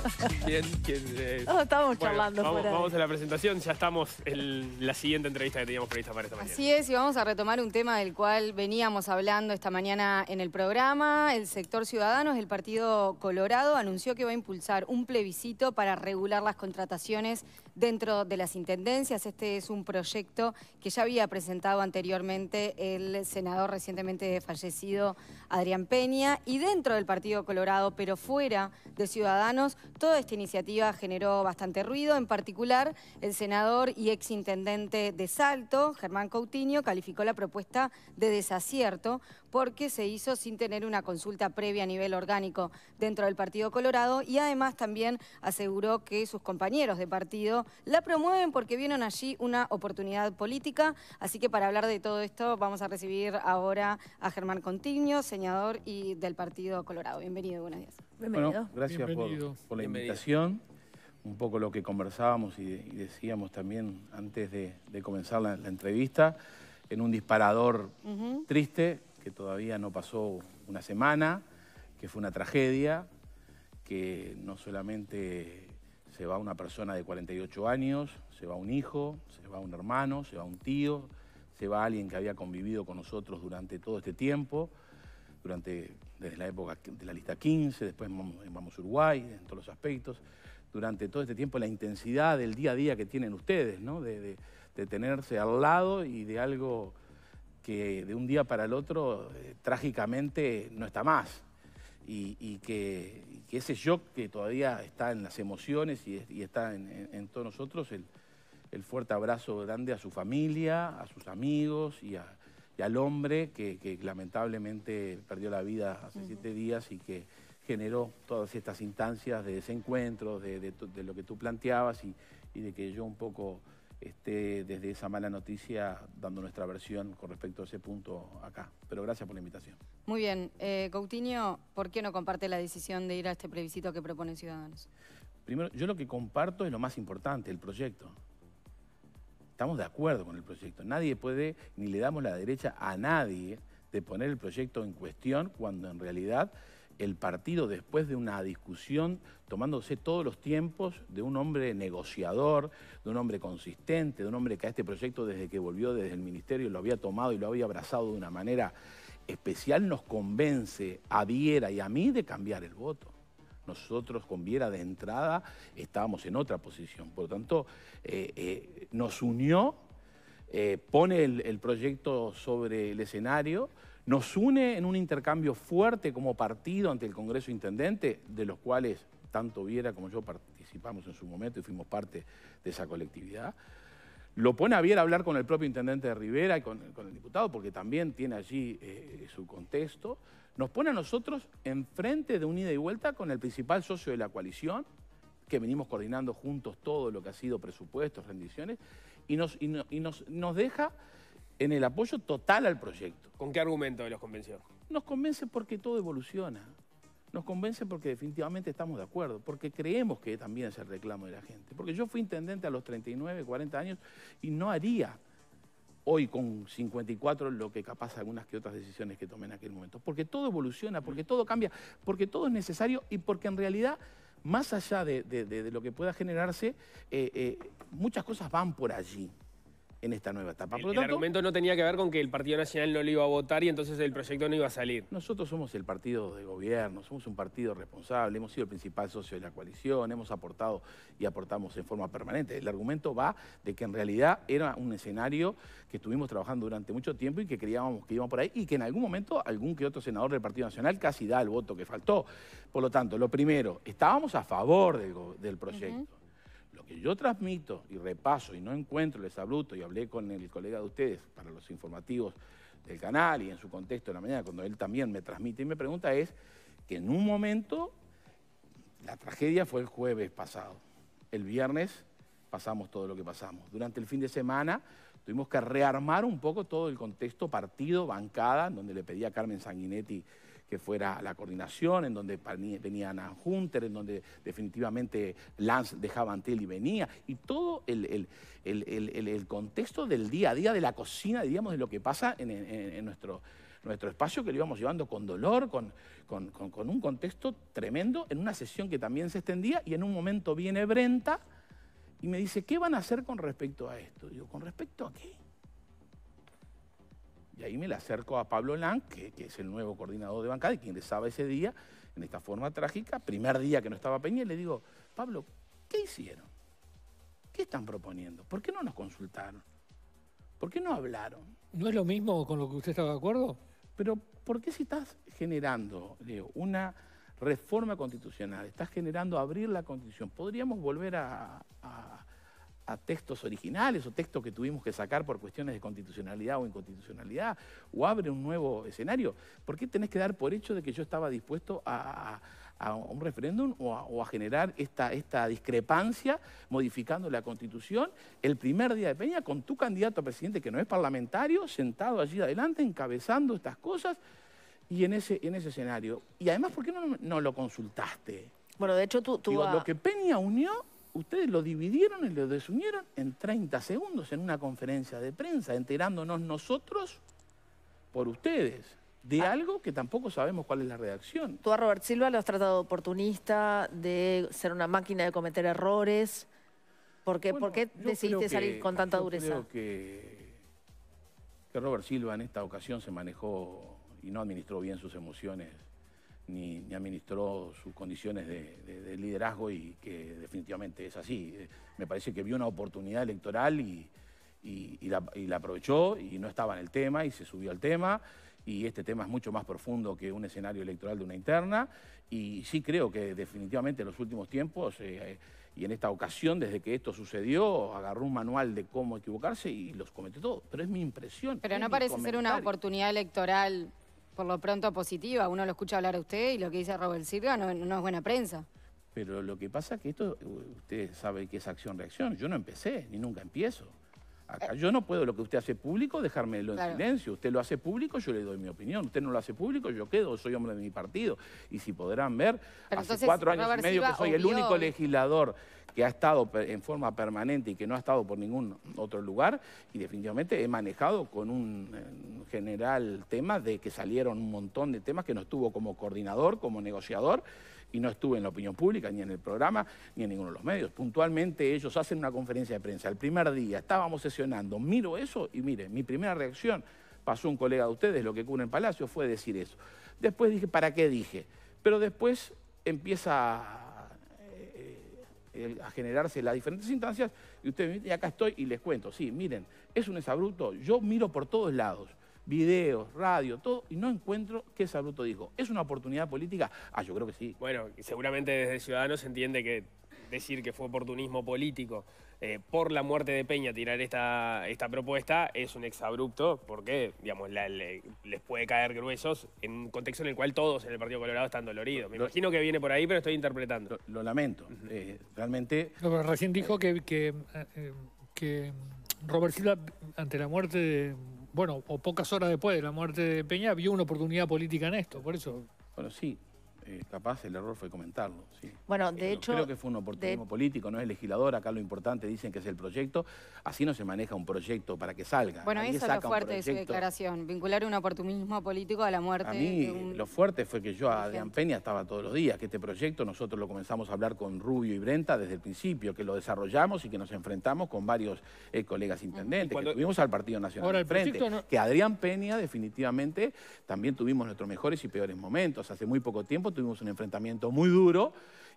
¿Quién, quién, oh, charlando vamos, vamos a la presentación, ya estamos en la siguiente entrevista que teníamos prevista para esta mañana. Así es, y vamos a retomar un tema del cual veníamos hablando esta mañana en el programa. El sector Ciudadanos, el Partido Colorado, anunció que va a impulsar un plebiscito para regular las contrataciones dentro de las intendencias. Este es un proyecto que ya había presentado anteriormente el senador recientemente fallecido Adrián Peña. Y dentro del Partido Colorado, pero fuera de Ciudadanos, Toda esta iniciativa generó bastante ruido, en particular el senador y exintendente de Salto, Germán Coutinho, calificó la propuesta de desacierto porque se hizo sin tener una consulta previa a nivel orgánico dentro del Partido Colorado y además también aseguró que sus compañeros de partido la promueven porque vieron allí una oportunidad política. Así que para hablar de todo esto vamos a recibir ahora a Germán Contiño, señador y del Partido Colorado. Bienvenido, buenos días. Bienvenido. gracias Por, la invitación. Un poco lo que conversábamos y, decíamos también antes de, comenzar la, entrevista en un disparador triste, que todavía no pasó una semana, que fue una tragedia, que no solamente se va una persona de 48 años, se va un hijo, se va un hermano, se va un tío, se va alguien que había convivido con nosotros durante todo este tiempo, durante, desde la época de la lista 15, después vamos Vamos Uruguay, en todos los aspectos, durante todo este tiempo la intensidad del día a día que tienen ustedes, ¿no? de tenerse al lado y de algo que de un día para el otro eh, trágicamente no está más. Y, que, ese shock que todavía está en las emociones y, está en, todos nosotros, el, fuerte abrazo grande a su familia, a sus amigos y, a, al hombre que, lamentablemente perdió la vida hace siete días y que generó todas estas instancias de desencuentros, de, de lo que tú planteabas y de que yo un poco desde esa mala noticia dando nuestra versión con respecto a ese punto acá. Pero gracias por la invitación. Muy bien. Eh, Coutinho, ¿por qué no comparte la decisión de ir a este plebiscito que propone Ciudadanos? Primero, yo lo que comparto es lo más importante, el proyecto. Estamos de acuerdo con el proyecto. Nadie puede, ni le damos la derecha a nadie de poner el proyecto en cuestión cuando en realidad el partido después de una discusión tomándose todos los tiempos de un hombre negociador, de un hombre consistente, de un hombre que a este proyecto desde que volvió desde el ministerio lo había tomado y lo había abrazado de una manera especial, nos convence a Viera y a mí de cambiar el voto. Nosotros con Viera de entrada estábamos en otra posición, por lo tanto eh, eh, nos unió, eh, pone el proyecto sobre el escenario nos une en un intercambio fuerte como partido ante el Congreso Intendente, de los cuales tanto Viera como yo participamos en su momento y fuimos parte de esa colectividad. Lo pone a Viera a hablar con el propio intendente de Rivera y con, el diputado, porque también tiene allí eh, su contexto. Nos pone a nosotros enfrente de un ida y vuelta con el principal socio de la coalición, que venimos coordinando juntos todo lo que ha sido presupuestos, rendiciones, y nos, nos, nos deja en el apoyo total al proyecto. ¿Con qué argumento los convenció? Nos convence porque todo evoluciona. Nos convence porque definitivamente estamos de acuerdo, porque creemos que también es el reclamo de la gente. Porque yo fui intendente a los 39, 40 años y no haría hoy con 54 lo que capaz algunas que otras decisiones que tomé en aquel momento. Porque todo evoluciona, mm. porque todo cambia, porque todo es necesario y porque en realidad, más allá de, lo que pueda generarse, eh, eh, muchas cosas van por allí en esta nueva etapa. el, argumento no tenía que ver con que el Partido Nacional no le iba a votar y entonces el proyecto no iba a salir. Nosotros somos el partido de gobierno, somos un partido responsable, hemos sido el principal socio de la coalición, hemos aportado y aportamos en forma permanente. El argumento va de que en realidad era un escenario que estuvimos trabajando durante mucho tiempo y que creíamos que íbamos por ahí y que en algún momento algún que otro senador del Partido Nacional casi da el voto que faltó. Por lo tanto, lo primero, estábamos a favor del, proyecto. Lo que yo transmito y repaso y no encuentro, les saluto, y hablé con el colega de ustedes para los informativos del canal y en su contexto en la mañana, cuando él también me transmite y me pregunta, es que en un momento la tragedia fue el jueves pasado. El viernes pasamos todo lo que pasamos. Durante el fin de semana tuvimos que rearmar un poco todo el contexto partido, bancada, donde le pedí a Carmen Sanguinetti que fuera la coordinación, en donde venía a Hunter, en donde definitivamente Lance dejaba Antel y venía, y todo el, contexto del día a día, de la cocina, digamos, de lo que pasa en, nuestro, nuestro espacio, que lo íbamos llevando con dolor, con, con un contexto tremendo, en una sesión que también se extendía, y en un momento viene Brenta y me dice, ¿qué van a hacer con respecto a esto? Digo, ¿con respecto a qué? Y ahí me le acerco a Pablo Lang, que, es el nuevo coordinador de bancada y quien le estaba ese día en esta forma trágica, primer día que no estaba Peña, y le digo, Pablo, ¿qué hicieron? ¿Qué están proponiendo? ¿Por qué no nos consultaron? ¿Por qué no hablaron? ¿No es lo mismo con lo que usted estaba de acuerdo? Pero ¿por qué si estás generando Leo una reforma constitucional, estás generando abrir la constitución, podríamos volver a, textos originales o textos que tuvimos que sacar por cuestiones de constitucionalidad o inconstitucionalidad, o abre un nuevo escenario. ¿Por qué tenés que dar por hecho de que yo estaba dispuesto a, un referéndum o, a, generar esta, discrepancia modificando la constitución el primer día de Peña con tu candidato a presidente que no es parlamentario, sentado allí adelante, encabezando estas cosas? y en ese, escenario. Y además, ¿por qué no, lo consultaste? Bueno, de hecho tú... Lo que Peña unió ustedes lo dividieron y lo desunieron en 30 segundos en una conferencia de prensa, enterándonos nosotros por ustedes de ah. algo que tampoco sabemos cuál es la reacción. Tú a Robert Silva lo has tratado de oportunista, de ser una máquina de cometer errores. ¿Por qué, decidiste salir con tanta yo dureza? Creo que Robert Silva en esta ocasión se manejó y no administró bien sus emociones ni, administró sus condiciones de, liderazgo y que definitivamente es así. Eh, me parece que vio una oportunidad electoral y, la, aprovechó y no estaba en el tema y se subió al tema y este tema es mucho más profundo que un escenario electoral de una interna y sí creo que definitivamente en los últimos tiempos eh, y en esta ocasión desde que esto sucedió agarró un manual de cómo equivocarse y los cometió todo, pero es mi impresión. Pero no parece ser una oportunidad electoral por lo pronto positiva. Uno lo escucha hablar a usted y lo que dice Robert Sirga no, es buena prensa. Pero lo que pasa es que esto, usted sabe que es acción-reacción. Yo no empecé, ni nunca empiezo. Acá yo no puedo lo que usted hace público dejármelo en silencio. Usted lo hace público, yo le doy mi opinión. Usted no lo hace público, yo quedo, soy hombre de mi partido. Y si podrán ver, hace cuatro años y medio que soy el único legislador que ha estado en forma permanente y que no ha estado por ningún otro lugar, y definitivamente he manejado con un eh, general tema de que salieron un montón de temas que no estuvo como coordinador, como negociador, y no estuve en la opinión pública, ni en el programa, ni en ninguno de los medios. Puntualmente ellos hacen una conferencia de prensa el primer día, estábamos sesionando, miro eso y mire, mi primera reacción, pasó un colega de ustedes, lo que cubre en Palacio, fue decir eso. Después dije, ¿para qué dije? Pero después empieza a generarse las diferentes instancias y ustedes y acá estoy y les cuento, sí, miren, es un esabruto, yo miro por todos lados, videos, radio, todo, y no encuentro qué bruto dijo. ¿Es una oportunidad política? Ah, yo creo que sí. Bueno, seguramente desde Ciudadanos se entiende que decir que fue oportunismo político eh, por la muerte de Peña tirar esta, esta propuesta es un exabrupto porque, digamos, les puede caer gruesos en un contexto en el cual todos en el Partido Colorado están doloridos. Me imagino que viene por ahí, pero estoy interpretando. Lo, lamento. Eh, realmente... recién dijo que, que, eh, que Robert Silva, ante la muerte de... Bueno, o pocas horas después de la muerte de Peña, vio una oportunidad política en esto, por eso... Bueno, sí, eh, capaz el error fue comentarlo. ¿sí? Bueno, de hecho... Creo que fue un oportunismo político, no es legislador, acá lo importante dicen que es el proyecto, así no se maneja un proyecto para que salga. Bueno, eso es lo fuerte de su declaración, vincular un oportunismo político a la muerte. A mí lo fuerte fue que yo a Adrián Peña estaba todos los días, que este proyecto nosotros lo comenzamos a hablar con Rubio y Brenta desde el principio, que lo desarrollamos y que nos enfrentamos con varios eh, colegas intendentes, cuando... que tuvimos al Partido Nacional de frente, que Adrián Peña definitivamente también tuvimos nuestros mejores y peores momentos. Hace muy poco tiempo tuvimos un enfrentamiento muy duro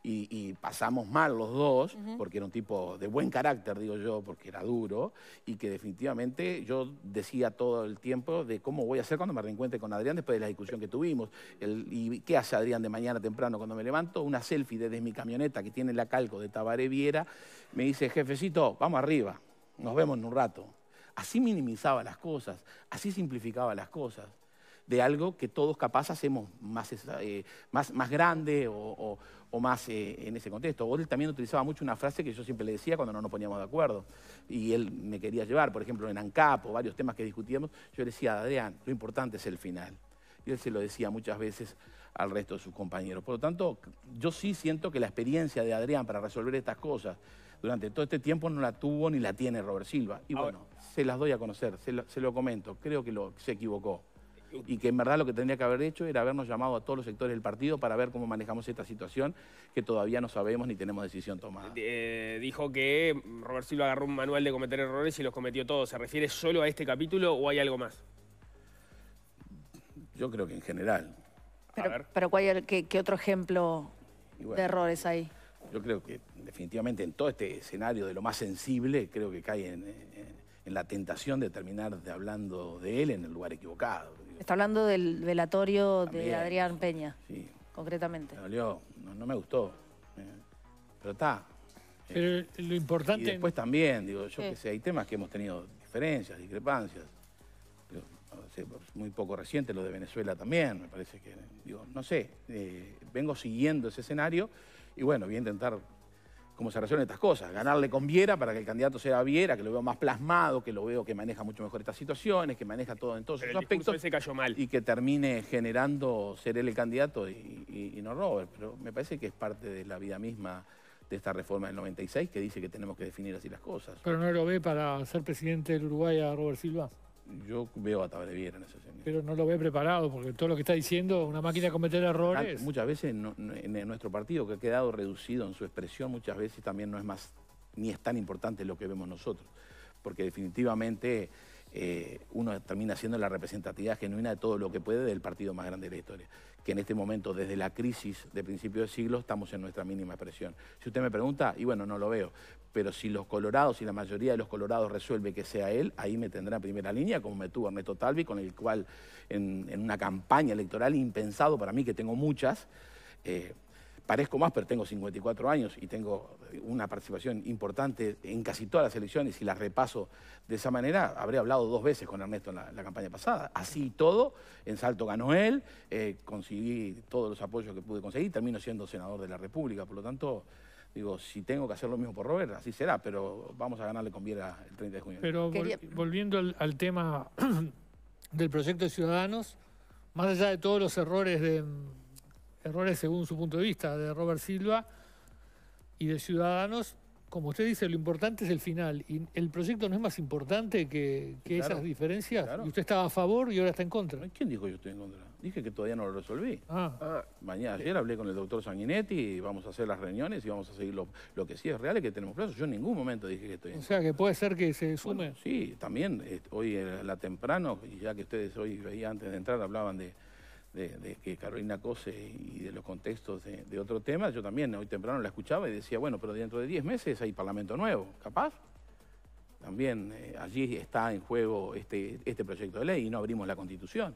y, pasamos mal los dos, porque era un tipo de buen carácter, digo yo, porque era duro, y que definitivamente yo decía todo el tiempo de cómo voy a hacer cuando me reencuentre con Adrián después de la discusión que tuvimos. ¿Y qué hace Adrián de mañana temprano cuando me levanto? Una selfie desde mi camioneta que tiene la calco de Tabaré Viera, me dice, jefecito, vamos arriba, nos vemos en un rato. Así minimizaba las cosas, así simplificaba las cosas de algo que todos capaz hacemos más, eh, más, grande o, más eh, en ese contexto. O él también utilizaba mucho una frase que yo siempre le decía cuando no nos poníamos de acuerdo. Y él me quería llevar, por ejemplo, en ANCAP o varios temas que discutíamos, yo le decía, Adrián, lo importante es el final. Y él se lo decía muchas veces al resto de sus compañeros. Por lo tanto, yo sí siento que la experiencia de Adrián para resolver estas cosas durante todo este tiempo no la tuvo ni la tiene Robert Silva. Y bueno, se las doy a conocer, se lo, se lo comento, creo que lo, se equivocó y que en verdad lo que tendría que haber hecho era habernos llamado a todos los sectores del partido para ver cómo manejamos esta situación que todavía no sabemos ni tenemos decisión tomada. Eh, dijo que Robert Silva agarró un manual de cometer errores y los cometió todos. ¿Se refiere solo a este capítulo o hay algo más? Yo creo que en general. Pero, ¿cuál, qué, otro ejemplo de errores hay? Yo creo que definitivamente en todo este escenario de lo más sensible, creo que cae en, la tentación de terminar de hablando de él en el lugar equivocado. Está hablando del velatorio de Adrián Peña, concretamente. no, me gustó. Eh, pero está, eh, pero lo importante... Y después también, digo, yo que sé, hay temas que hemos tenido diferencias, discrepancias. muy poco reciente lo de Venezuela también, me parece que... Digo, no sé, eh, vengo siguiendo ese escenario y bueno, voy a intentar cómo se resuelven estas cosas. Ganarle con Viera para que el candidato sea Viera, que lo veo más plasmado, que lo veo que maneja mucho mejor estas situaciones, que maneja todo en todos Pero cayó mal. Y que termine generando ser él el candidato y, y no Robert. Pero me parece que es parte de la vida misma de esta reforma del 96 que dice que tenemos que definir así las cosas. Pero no lo ve para ser presidente del Uruguay a Robert Silva yo veo a Tabreviera en ese sentido. Pero no lo ve preparado, porque todo lo que está diciendo, una máquina cometer errores. Muchas veces en nuestro partido, que ha quedado reducido en su expresión, muchas veces también no es más, ni es tan importante lo que vemos nosotros. Porque definitivamente eh, uno termina siendo la representatividad genuina de todo lo que puede del partido más grande de la historia. Que en este momento, desde la crisis de principios de siglo, estamos en nuestra mínima presión. Si usted me pregunta, y bueno, no lo veo, pero si los colorados, si la mayoría de los colorados resuelve que sea él, ahí me tendrá en primera línea, como me tuvo Ernesto Talvi, con el cual en, una campaña electoral impensado para mí, que tengo muchas, eh, Parezco más, pero tengo 54 años y tengo una participación importante en casi todas las elecciones y las repaso de esa manera. Habré hablado dos veces con Ernesto en la, campaña pasada. Así y todo, en Salto ganó él, eh, conseguí todos los apoyos que pude conseguir, termino siendo senador de la República. Por lo tanto, digo, si tengo que hacer lo mismo por Robert, así será, pero vamos a ganarle con Viera el 30 de junio. Pero volviendo al tema del proyecto de Ciudadanos, más allá de todos los errores de errores según su punto de vista, de Robert Silva y de Ciudadanos. Como usted dice, lo importante es el final. ¿Y el proyecto no es más importante que, esas diferencias? usted estaba a favor y ahora está en contra. ¿Quién dijo yo estoy en contra? Dije que todavía no lo resolví. Ah. Ah, mañana, ayer hablé con el doctor Sanguinetti y vamos a hacer las reuniones y vamos a seguir lo, que sí es real es que tenemos plazo. Yo en ningún momento dije que estoy en contra. O sea, que puede ser que se sume. sí, también eh, hoy eh, la temprano, y ya que ustedes hoy veían antes de entrar, hablaban de de, que Carolina Cose y de los contextos de, otro tema, yo también hoy temprano la escuchaba y decía, bueno, pero dentro de 10 meses hay Parlamento nuevo, capaz. También eh, allí está en juego este, este proyecto de ley y no abrimos la Constitución.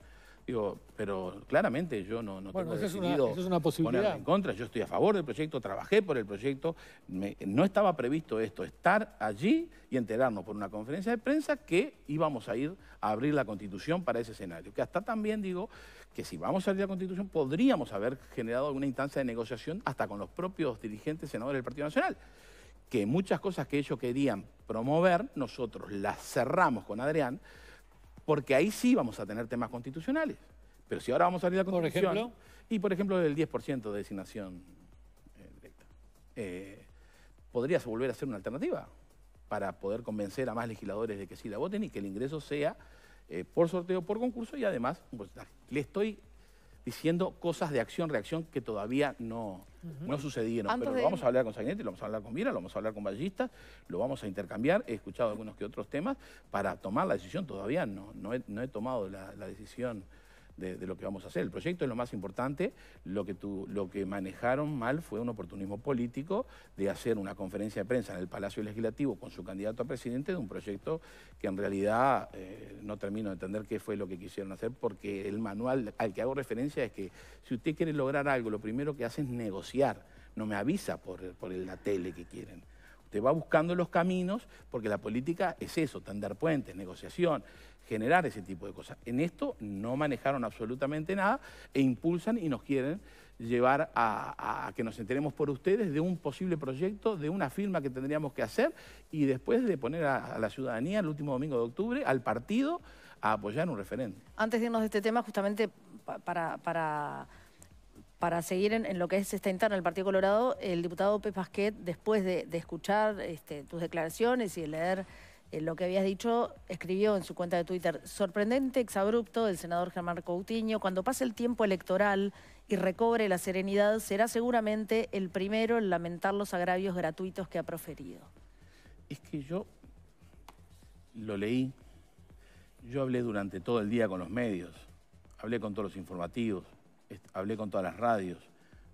Digo, pero claramente yo no, no tengo decidido es posibilidad. en contra. Yo estoy a favor del proyecto, trabajé por el proyecto. no estaba previsto esto, estar allí y enterarnos por una conferencia de prensa que íbamos a ir a abrir la Constitución para ese escenario. Que hasta también digo que si vamos a abrir la Constitución podríamos haber generado alguna instancia de negociación hasta con los propios dirigentes senadores del Partido Nacional que muchas cosas que ellos querían promover, nosotros las cerramos con Adrián, porque ahí sí vamos a tener temas constitucionales. Pero si ahora vamos a salir la Constitución... Y, por ejemplo, el 10% de designación directa. Eh, eh, ¿Podrías volver a hacer una alternativa? Para poder convencer a más legisladores de que sí la voten y que el ingreso sea eh, por sorteo, por concurso y además un Le estoy diciendo cosas de acción-reacción que todavía no, no sucedieron. Pero lo vamos a hablar con Sainete, lo vamos a hablar con Mira, lo vamos a hablar con Ballista, lo vamos a intercambiar. He escuchado algunos que otros temas para tomar la decisión. Todavía no, no, he, tomado la decisión de, lo que vamos a hacer. El proyecto es lo más importante, lo que, lo que manejaron mal fue un oportunismo político de hacer una conferencia de prensa en el Palacio Legislativo con su candidato a presidente de un proyecto que en realidad eh, no termino de entender qué fue lo que quisieron hacer, porque el manual al que hago referencia es que si usted quiere lograr algo, lo primero que hace es negociar, no me avisa por, por la tele que quieren. Usted va buscando los caminos, porque la política es eso, tender puentes, negociación generar ese tipo de cosas. En esto no manejaron absolutamente nada e impulsan y nos quieren llevar a, que nos enteremos por ustedes de un posible proyecto, de una firma que tendríamos que hacer y después de poner a, la ciudadanía el último domingo de octubre, al partido, a apoyar un referente. Antes de irnos de este tema, justamente para... para seguir en, lo que es esta interna del Partido Colorado, el diputado Pepe Pasquet, después de, escuchar este, tus declaraciones y de leer eh, lo que habías dicho, escribió en su cuenta de Twitter, sorprendente exabrupto del senador Germán Coutinho, cuando pase el tiempo electoral y recobre la serenidad, será seguramente el primero en lamentar los agravios gratuitos que ha proferido. Es que yo lo leí, yo hablé durante todo el día con los medios, hablé con todos los informativos, hablé con todas las radios,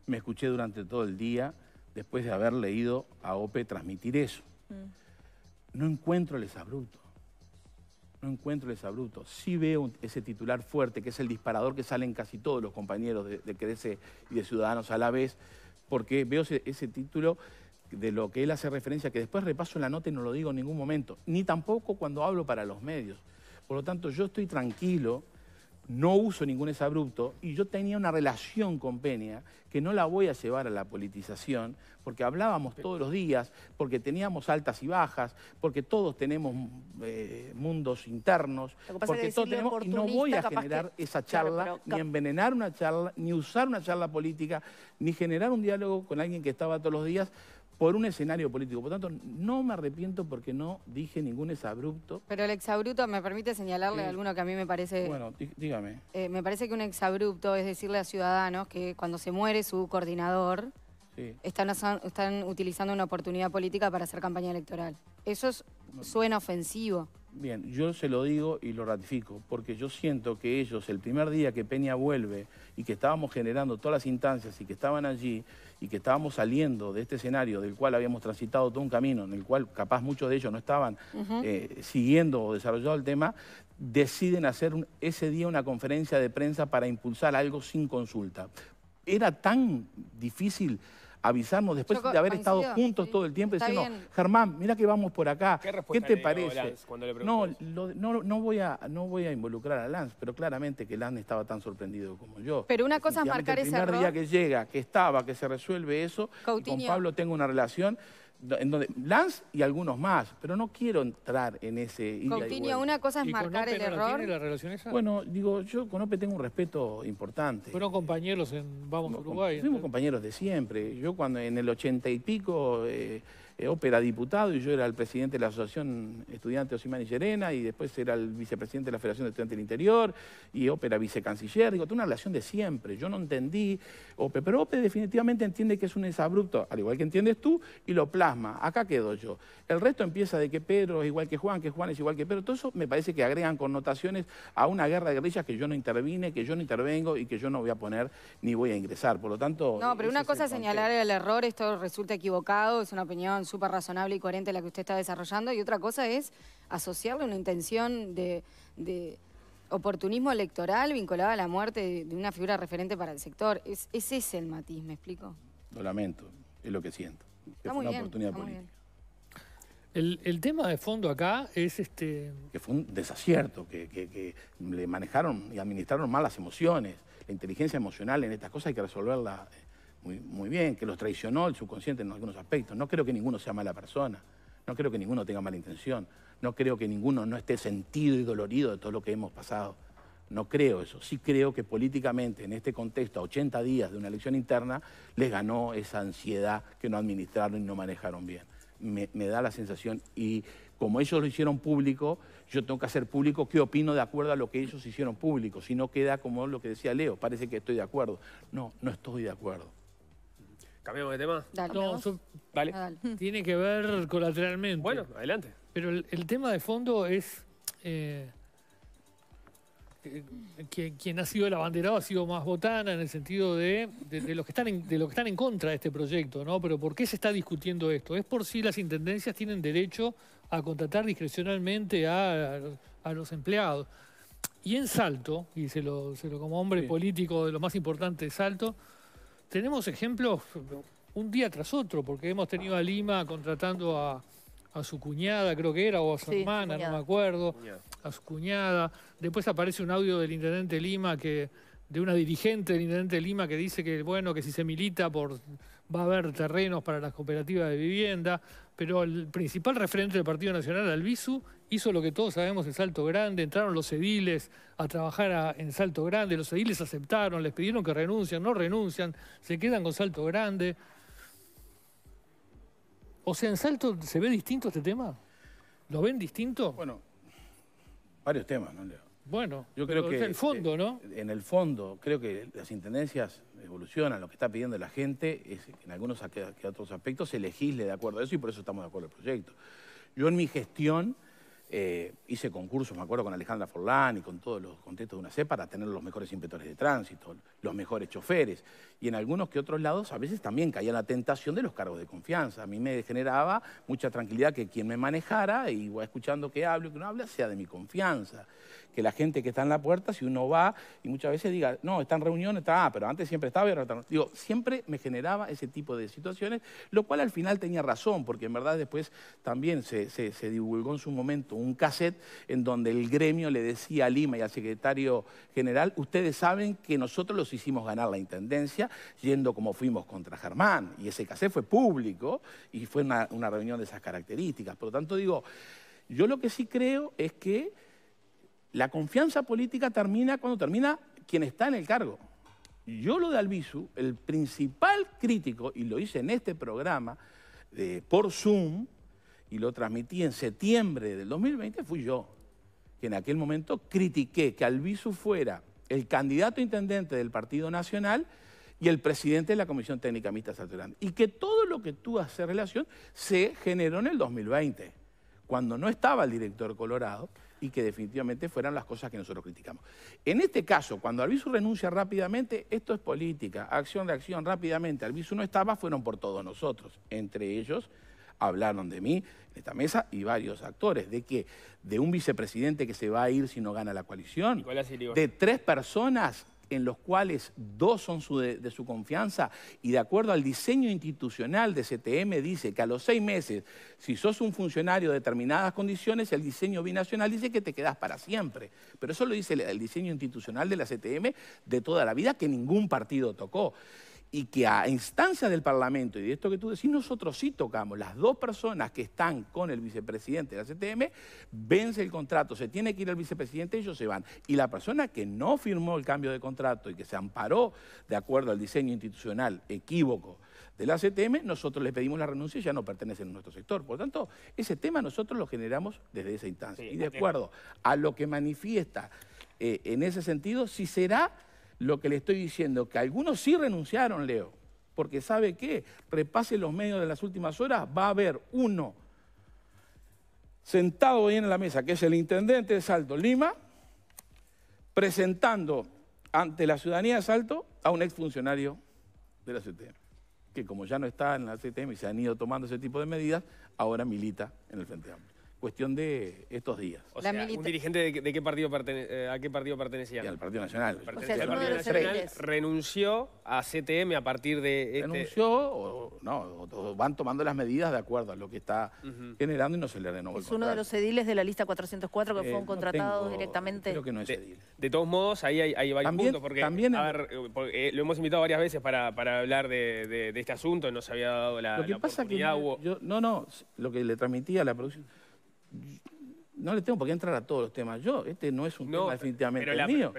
me escuché durante todo el día después de haber leído a OPE transmitir eso. Mm no encuentro el exabrupto. No encuentro el exabrupto. Sí veo ese titular fuerte, que es el disparador que salen casi todos los compañeros de, Crece y de Ciudadanos a la vez, porque veo ese, ese título de lo que él hace referencia, que después repaso la nota y no lo digo en ningún momento, ni tampoco cuando hablo para los medios. Por lo tanto, yo estoy tranquilo no uso ningún abrupto y yo tenía una relación con Peña que no la voy a llevar a la politización porque hablábamos todos los días, porque teníamos altas y bajas, porque todos tenemos eh, mundos internos, porque todos tenemos y no voy a generar esa charla, ni envenenar una charla, ni usar una charla política, ni generar un diálogo con alguien que estaba todos los días por un escenario político. Por lo tanto, no me arrepiento porque no dije ningún exabrupto. Pero el exabrupto, ¿me permite señalarle alguno que a mí me parece... Bueno, dígame. Eh, me parece que un exabrupto es decirle a ciudadanos que cuando se muere su coordinador, están, están utilizando una oportunidad política para hacer campaña electoral. Eso suena ofensivo. Bien, yo se lo digo y lo ratifico, porque yo siento que ellos, el primer día que Peña vuelve y que estábamos generando todas las instancias y que estaban allí, y que estábamos saliendo de este escenario del cual habíamos transitado todo un camino, en el cual capaz muchos de ellos no estaban eh, siguiendo o desarrollando el tema, deciden hacer ese día una conferencia de prensa para impulsar algo sin consulta. Era tan difícil avisarnos después de haber estado juntos todo el tiempo, decirnos, Germán, mira que vamos por acá, ¿qué, te parece? no, no, no, voy a, no voy a involucrar a Lance, pero claramente que Lance estaba tan sorprendido como yo. Pero una cosa es marcar ese error. El día que llega, que estaba, que se resuelve eso, con Pablo tengo una relación en donde Lance y algunos más, pero no quiero entrar en ese... Continúa, una cosa es marcar el error. tiene la esa? Bueno, digo, yo con Ope tengo un respeto importante. Fueron compañeros en Vamos Uruguay. Fuimos compañeros de siempre. Yo cuando en el ochenta y pico... Eh, eh, Opera ópera diputado y yo era el presidente de la Asociación Estudiante Osimán y Llerena y después era el vicepresidente de la Federación de Estudiantes del Interior y Opera vicecanciller. Digo, tengo una relación de siempre. Yo no entendí OPE, pero OPE definitivamente entiende que es un desabrupto, al igual que entiendes tú, y lo plasma. Acá quedo yo. El resto empieza de que Pedro es igual que Juan, que Juan es igual que Pedro. Todo eso me parece que agregan connotaciones a una guerra de guerrillas que yo no intervine, que yo no intervengo y que yo no voy a poner ni voy a ingresar. Por lo tanto... No, pero una cosa es señalar el error, esto resulta equivocado, es una opinión súper razonable y coherente la que usted está desarrollando, y otra cosa es asociarle una intención de, oportunismo electoral vinculada a la muerte de una figura referente para el sector. Ese es el matiz, ¿me explico? Lo lamento, es lo que siento. es una oportunidad está El, tema de fondo acá es este... Que fue un desacierto, que, que, le manejaron y administraron mal las emociones. La inteligencia emocional en estas cosas hay que resolverla eh, muy, bien, que los traicionó el subconsciente en algunos aspectos. No creo que ninguno sea mala persona, no creo que ninguno tenga mala intención, no creo que ninguno no esté sentido y dolorido de todo lo que hemos pasado. No creo eso. Sí creo que políticamente, en este contexto, a 80 días de una elección interna, les ganó esa ansiedad que no administraron y no manejaron bien. me, da la sensación. Y como ellos lo hicieron público, yo tengo que hacer público qué opino de acuerdo a lo que ellos hicieron público. Si no queda como lo que decía Leo, parece que estoy de acuerdo. No, no estoy de acuerdo. ¿Cambiamos de tema? No, ah, Tiene que ver colateralmente. Bueno, adelante. Pero el, tema de fondo es... Eh, eh, quien, ha sido el abanderado ha sido más botana en el sentido de, de, los que están en, de los que están en contra de este proyecto, ¿no? Pero ¿por qué se está discutiendo esto? ¿Es por si las intendencias tienen derecho a contratar discrecionalmente a, los empleados? Y en Salto, y se lo, como hombre político de lo más importante de Salto, tenemos ejemplos un día tras otro, porque hemos tenido a Lima contratando a, su cuñada, creo que era, o a su hermana, no me acuerdo, a su cuñada. Después aparece un audio del intendente Lima que de una dirigente del intendente Lima que dice que bueno, que si se milita por va a haber terrenos para las cooperativas de vivienda pero el principal referente del Partido Nacional, Albizu, hizo lo que todos sabemos en Salto Grande, entraron los ediles a trabajar en Salto Grande, los ediles aceptaron, les pidieron que renuncien. no renuncian, se quedan con Salto Grande. O sea, en Salto se ve distinto este tema. ¿Lo ven distinto? Bueno, varios temas, ¿no, bueno, yo creo que en el fondo, eh, ¿no? En el fondo, creo que las intendencias evolucionan, lo que está pidiendo la gente es que en algunos otros aspectos se legisle de acuerdo a eso y por eso estamos de acuerdo al proyecto. Yo en mi gestión eh, hice concursos, me acuerdo con Alejandra Forlán y con todos los contextos de una C para tener los mejores inspectores de tránsito, los mejores choferes. Y en algunos que otros lados a veces también caía la tentación de los cargos de confianza. A mí me generaba mucha tranquilidad que quien me manejara y voy escuchando que hablo y que no hable sea de mi confianza que la gente que está en la puerta, si uno va y muchas veces diga, no, está en reunión, está, ah, pero antes siempre estaba y Digo, siempre me generaba ese tipo de situaciones, lo cual al final tenía razón, porque en verdad después también se, divulgó en su momento un cassette en donde el gremio le decía a Lima y al secretario general, ustedes saben que nosotros los hicimos ganar la intendencia yendo como fuimos contra Germán, y ese cassette fue público y fue una reunión de esas características. Por lo tanto, digo, yo lo que sí creo es que la confianza política termina cuando termina quien está en el cargo. Yo lo de Albizu, el principal crítico, y lo hice en este programa de por Zoom, y lo transmití en septiembre del 2020, fui yo, que en aquel momento critiqué que Albizu fuera el candidato intendente del Partido Nacional y el presidente de la Comisión Técnica Mixta Saturante. Y que todo lo que tú haces relación se generó en el 2020, cuando no estaba el director Colorado, y que definitivamente fueran las cosas que nosotros criticamos. En este caso, cuando Alviso renuncia rápidamente, esto es política, acción de acción, rápidamente. Alviso no estaba, fueron por todos nosotros, entre ellos hablaron de mí en esta mesa y varios actores, de que de un vicepresidente que se va a ir si no gana la coalición, de tres personas en los cuales dos son de, su confianza y de acuerdo al diseño institucional de CTM dice que a los seis meses, si sos un funcionario de determinadas condiciones, el diseño binacional dice que te quedás para siempre. Pero eso lo dice el diseño institucional de la CTM de toda la vida que ningún partido tocó y que a instancia del Parlamento y de esto que tú decís, nosotros sí tocamos, las dos personas que están con el vicepresidente de la CTM, vence el contrato, se tiene que ir el vicepresidente, ellos se van. Y la persona que no firmó el cambio de contrato y que se amparó de acuerdo al diseño institucional equívoco de la CTM, nosotros le pedimos la renuncia y ya no pertenecen a nuestro sector. Por tanto, ese tema nosotros lo generamos desde esa instancia. y de acuerdo a lo que manifiesta eh, en ese sentido, si será lo que le estoy diciendo, que algunos sí renunciaron, Leo, porque sabe qué, repase los medios de las últimas horas, va a haber uno sentado ahí en la mesa, que es el intendente de Salto Lima, presentando ante la ciudadanía de Salto a un exfuncionario de la CTM, que como ya no está en la CTM y se han ido tomando ese tipo de medidas, ahora milita en el Frente Amplio cuestión de estos días. O sea, ¿un dirigente de, qué partido eh, a qué partido pertenecía? Al Partido Nacional. Partido Nacional renunció a CTM a partir de... Este... Renunció o, no, van tomando las medidas de acuerdo a lo que está generando y no se le renovó Es uno de los ediles de la lista 404 que eh, fueron contratados directamente. Creo que no es de, edil. De todos modos, ahí hay, hay varios puntos porque, eh, lo hemos invitado varias veces para, hablar de, este asunto, no se había dado la, lo pasa Que no, no, lo que le transmitía a la producción no le tengo por qué entrar a todos los temas. Yo, este no es un tema definitivamente mío.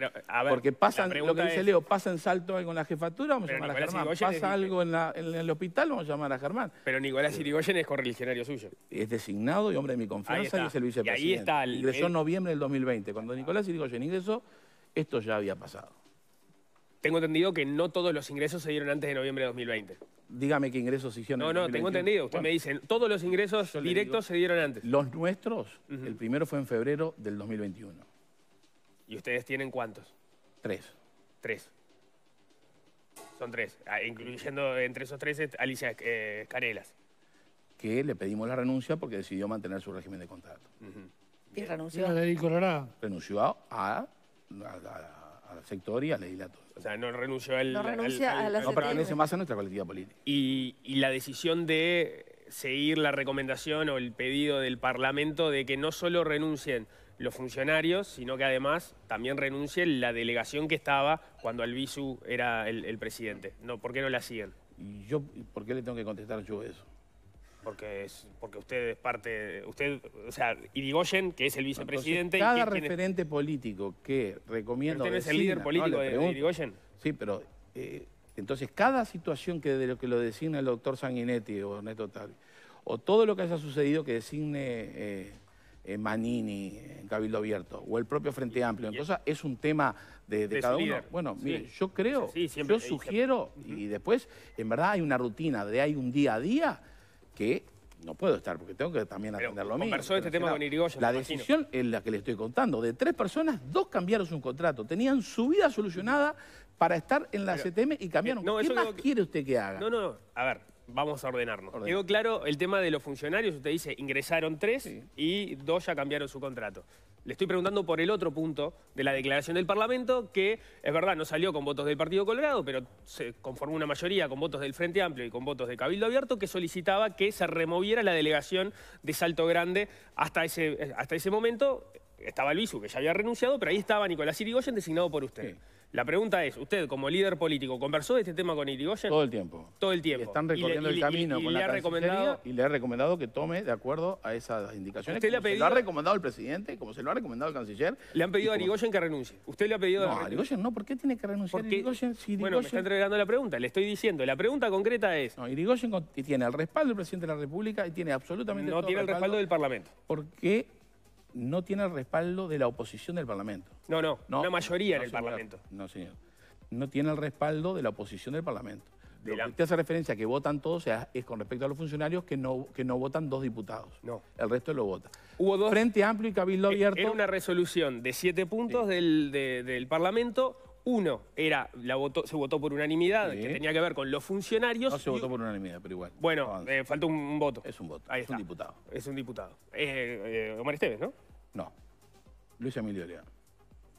porque pasan, lo que dice Leo, pasa en salto algo en la jefatura, vamos a llamar a Germán. pasa algo en, el hospital, vamos a llamar a Germán. Pero Nicolás Irigoyen es correligionario suyo. Es designado y hombre de mi confianza y es el vicepresidente. ahí está Ingresó en noviembre del 2020. Cuando ah. Nicolás Irigoyen ingresó, esto ya había pasado. Tengo entendido que no todos los ingresos se dieron antes de noviembre de 2020 dígame qué ingresos hicieron. No, no, tengo entendido. Usted me dicen todos los ingresos directos se dieron antes. Los nuestros, el primero fue en febrero del 2021. ¿Y ustedes tienen cuántos? Tres. Tres. Son tres, ah, incluyendo entre esos tres Alicia eh, carelas Que le pedimos la renuncia porque decidió mantener su régimen de contrato. ¿Y renunció? ¿Y renunció a, a al sector y al O sea, no renunció al... No renuncia a la No pertenece más a nuestra colectividad política. Y, y la decisión de seguir la recomendación o el pedido del Parlamento de que no solo renuncien los funcionarios, sino que además también renuncie la delegación que estaba cuando Albizu era el, presidente. No, ¿Por qué no la siguen? ¿Y yo, ¿Por qué le tengo que contestar yo eso? porque, es, porque usted es parte, usted, o sea, Irigoyen, que es el vicepresidente... cada referente político que recomiendo... usted es el líder político de, Sí, pero eh, entonces cada situación que de lo que lo designa el doctor Sanguinetti o Neto Tavi, o todo lo que haya sucedido que designe eh, eh, Manini Cabildo Abierto, o el propio Frente Amplio, entonces es un tema de, cada uno. Bueno, mire, yo creo, yo sugiero, y después, en verdad hay una rutina de hay un día a día que no puedo estar porque tengo que también atenderlo atender lo mismo. Conversó este tema con La decisión es la que le estoy contando. De tres personas, dos cambiaron su contrato. Tenían su vida solucionada para estar en la CTM y cambiaron. Eh, no, ¿Qué más quiere usted que haga? No, no, A ver, vamos a ordenarnos. Tengo claro, el tema de los funcionarios, usted dice, ingresaron tres y dos ya cambiaron su contrato. Le estoy preguntando por el otro punto de la declaración del Parlamento, que es verdad, no salió con votos del Partido Colorado, pero se conformó una mayoría con votos del Frente Amplio y con votos de Cabildo Abierto, que solicitaba que se removiera la delegación de Salto Grande hasta ese, hasta ese momento. Estaba Luisu, que ya había renunciado, pero ahí estaba Nicolás Irigoyen designado por usted. La pregunta es, usted como líder político, ¿conversó de este tema con Irigoyen? Todo el tiempo. Todo el tiempo. están recorriendo el camino con le la ha recomendado... y le ha recomendado que tome de acuerdo a esas indicaciones. le ha lo ha recomendado al presidente, como se lo ha recomendado el canciller. Le han pedido a Irigoyen que renuncie. ¿Usted le ha pedido... No, a Irigoyen no. ¿Por qué tiene que renunciar Porque... Irigoyen Bueno, me está entregando la pregunta. Le estoy diciendo. La pregunta concreta es... No, Irigoyen tiene el respaldo del presidente de la República y tiene absolutamente... No tiene el respaldo del Parlamento. ¿Por qué no tiene el respaldo de la oposición del Parlamento. No, no, no una mayoría en el Parlamento. No, señor. No tiene el respaldo de la oposición del Parlamento. Lo que usted hace referencia a que votan todos es con respecto a los funcionarios que no, que no votan dos diputados. No. El resto lo vota. Hubo dos... Frente Amplio y Cabildo eh, Abierto. Era una resolución de siete puntos del, del Parlamento uno era, se votó por unanimidad, que tenía que ver con los funcionarios. No se votó por unanimidad, pero igual. Bueno, eh, faltó un, voto. Es un voto. Ahí es un diputado. Es un diputado. Eh, Omar Esteves, ¿no? No. Luis Emilio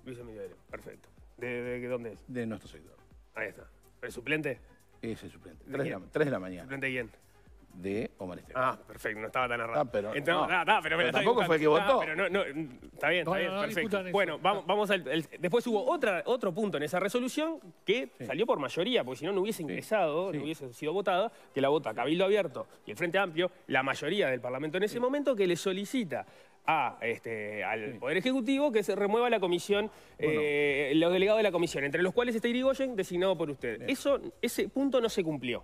Luis Emilio perfecto. ¿De, dónde es? De nuestro sector. Ahí está. ¿El suplente? el suplente. Tres de, la, tres de la mañana. ¿Suplente quién? de Omar Esteban. Ah, perfecto, no estaba tan errado. Ah, pero, tampoco fue el que votó. no, no, está bien, está bien, perfecto. Bueno, vamos, al, después hubo otro punto en esa resolución que salió por mayoría, porque si no, no hubiese ingresado, no hubiese sido votada, que la vota Cabildo Abierto y el Frente Amplio, la mayoría del Parlamento en ese momento, que le solicita a, este, al Poder Ejecutivo que se remueva la comisión, eh, los delegados de la comisión, entre los cuales está Irigoyen, designado por usted. Eso, ese punto no se cumplió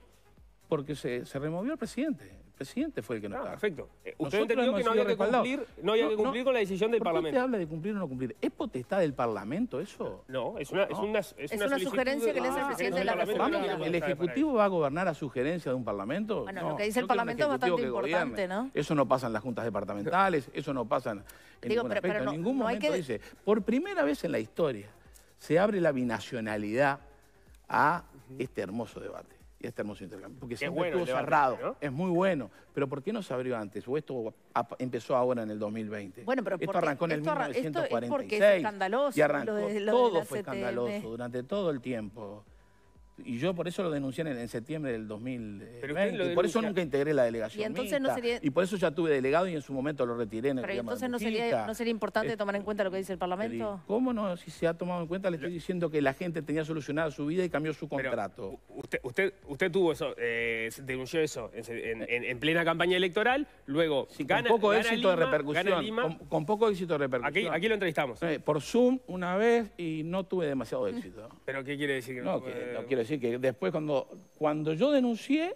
porque se, se removió el presidente. El presidente fue el que no ah, Perfecto. Eh, usted entendió que no había que, cumplir, no había que cumplir con la decisión del ¿por Parlamento. Usted habla de cumplir o no cumplir. ¿Es potestad del Parlamento eso? No, es una, es una, es una, sugerencia que le hace el ah, presidente de la República. ¿El Ejecutivo va a gobernar a sugerencia de un Parlamento? Bueno, lo que dice el Parlamento es bastante importante, ¿no? Eso no pasa en las juntas departamentales, eso no pasa en, ningún, aspecto. en ningún momento dice. Por primera vez en la historia se abre la binacionalidad a este hermoso debate este hermoso intercambio. Porque siempre estuvo cerrado, es muy bueno. Pero ¿por qué no se abrió antes? ¿O esto empezó ahora en el 2020? Bueno, pero esto arrancó en el 1946. Esto es escandaloso. Y arrancó. Lo de, todo fue escandaloso durante todo el tiempo. Y yo por eso lo denuncié en, septiembre del 2000 eh, y por eso nunca integré la delegación. Y, por eso ya tuve delegado y en su momento lo retiré en el Pero entonces no sería, importante tomar en cuenta lo que dice el Parlamento. ¿Cómo no? Si se ha tomado en cuenta, le estoy diciendo que la gente tenía solucionada su vida y cambió su contrato. usted, usted, usted tuvo eso, eh, denunció eso en, plena campaña electoral, luego con poco éxito de repercusión. Con, poco éxito de repercusión. Aquí, lo entrevistamos. Eh, por Zoom una vez y no tuve demasiado éxito. ¿Pero qué quiere decir? No, que, no quiero decir que después cuando, cuando yo denuncié,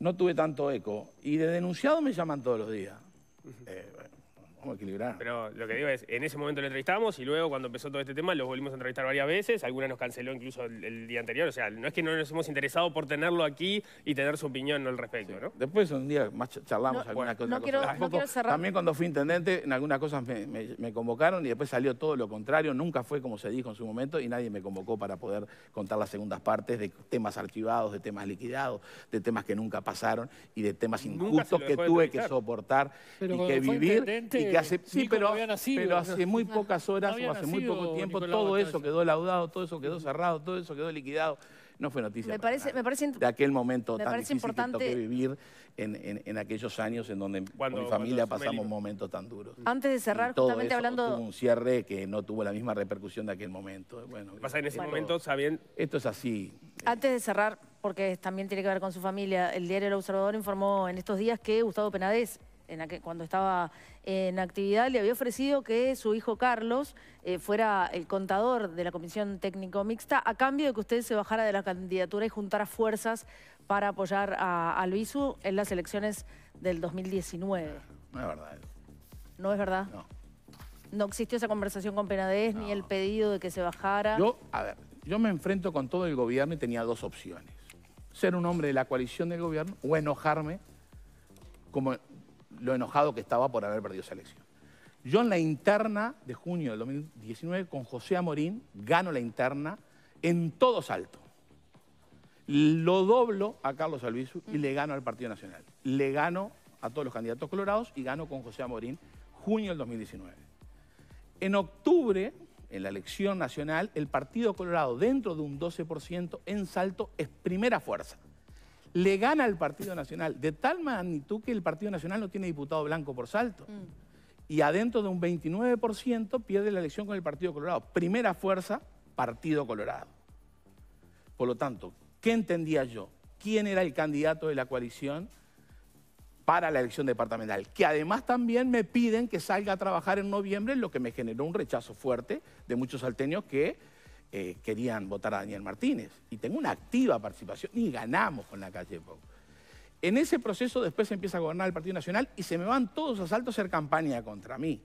no tuve tanto eco. Y de denunciado me llaman todos los días. Vamos a equilibrar. Pero lo que digo es, en ese momento lo entrevistamos y luego cuando empezó todo este tema lo volvimos a entrevistar varias veces, alguna nos canceló incluso el, día anterior, o sea, no es que no nos hemos interesado por tenerlo aquí y tener su opinión al respecto, ¿no? Después un día más charlamos algunas alguna También cuando fui intendente en algunas cosas me, convocaron y después salió todo lo contrario, nunca fue como se dijo en su momento y nadie me convocó para poder contar las segundas partes de temas archivados, de temas liquidados, de temas que nunca pasaron y de temas injustos que tuve que soportar y que vivir que hace, sí, pero, pero hace muy pocas horas o hace muy poco tiempo todo eso quedó laudado, todo eso quedó cerrado, todo eso quedó liquidado. No fue noticia. Me parece, me parece de aquel momento tan difícil importante... que vivir en, aquellos años en donde con mi familia pasamos momentos tan duros. Mm. Antes de cerrar, justamente hablando. Tuvo un cierre que no tuvo la misma repercusión de aquel momento. Bueno, Pasa en ese momento, Esto es así. Antes de cerrar, porque también tiene que ver con su familia, el diario El Observador informó en estos días que Gustavo Penades cuando estaba en actividad, le había ofrecido que su hijo Carlos eh, fuera el contador de la Comisión Técnico Mixta a cambio de que usted se bajara de la candidatura y juntara fuerzas para apoyar a, a Luisu en las elecciones del 2019. No es verdad. ¿No es verdad? No. No existió esa conversación con Penades ni el pedido de que se bajara. Yo, a ver, yo me enfrento con todo el gobierno y tenía dos opciones. Ser un hombre de la coalición del gobierno o enojarme como lo enojado que estaba por haber perdido esa elección. Yo en la interna de junio del 2019 con José Amorín gano la interna en todo salto. Lo doblo a Carlos Albizu y le gano al Partido Nacional. Le gano a todos los candidatos colorados y gano con José Amorín junio del 2019. En octubre, en la elección nacional, el Partido Colorado, dentro de un 12% en salto, es primera fuerza le gana al Partido Nacional, de tal magnitud que el Partido Nacional no tiene diputado blanco por salto. Mm. Y adentro de un 29% pierde la elección con el Partido Colorado. Primera fuerza, Partido Colorado. Por lo tanto, ¿qué entendía yo? ¿Quién era el candidato de la coalición para la elección departamental? Que además también me piden que salga a trabajar en noviembre, lo que me generó un rechazo fuerte de muchos salteños que eh, querían votar a Daniel Martínez. Y tengo una activa participación y ganamos con la calle Pau. En ese proceso después empieza a gobernar el Partido Nacional y se me van todos a salto a hacer campaña contra mí.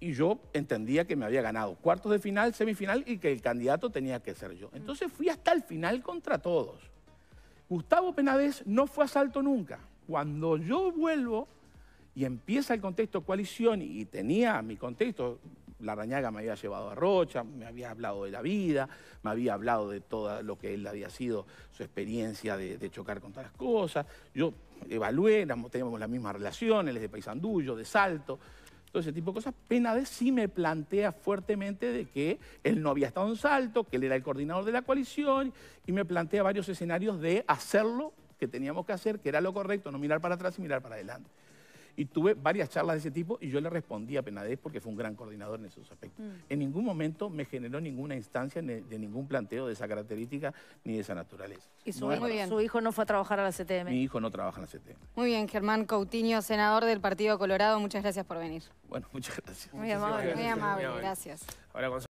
Y yo entendía que me había ganado cuartos de final, semifinal y que el candidato tenía que ser yo. Entonces fui hasta el final contra todos. Gustavo Penades no fue a salto nunca. Cuando yo vuelvo y empieza el contexto coalición y tenía mi contexto la rañaga me había llevado a Rocha, me había hablado de la vida, me había hablado de todo lo que él había sido su experiencia de, chocar con todas las cosas. Yo evalué, teníamos las mismas relaciones, él es de Paisandullo, de Salto, todo ese tipo de cosas. Pena de sí me plantea fuertemente de que él no había estado en Salto, que él era el coordinador de la coalición y me plantea varios escenarios de hacerlo que teníamos que hacer, que era lo correcto, no mirar para atrás y mirar para adelante. Y tuve varias charlas de ese tipo y yo le respondí a Penadez porque fue un gran coordinador en esos aspectos. Mm. En ningún momento me generó ninguna instancia de ningún planteo de esa característica ni de esa naturaleza. Y su, hijo no fue a trabajar a la CTM. Mi hijo no trabaja en la CTM. Muy bien, Germán Coutinho, senador del Partido Colorado, muchas gracias por venir. Bueno, muchas gracias. Muy amable, muy amable, gracias. Ahora,